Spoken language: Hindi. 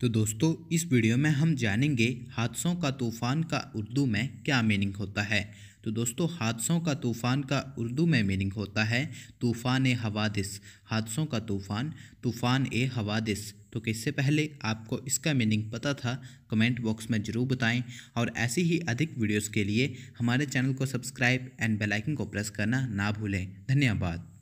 तो दोस्तों इस वीडियो में हम जानेंगे हादसों का तूफ़ान का उर्दू में क्या मीनिंग होता है तो दोस्तों हादसों का तूफ़ान का उर्दू में मीनिंग होता है तूफ़ान ए हवादिस हादसों का तूफ़ान तूफ़ान ए हवादिस तो इससे पहले आपको इसका मीनिंग पता था कमेंट बॉक्स में ज़रूर बताएं और ऐसी ही अधिक वीडियोस के लिए हमारे चैनल को सब्सक्राइब एंड बेल आइकन को प्रेस करना ना भूलें धन्यवाद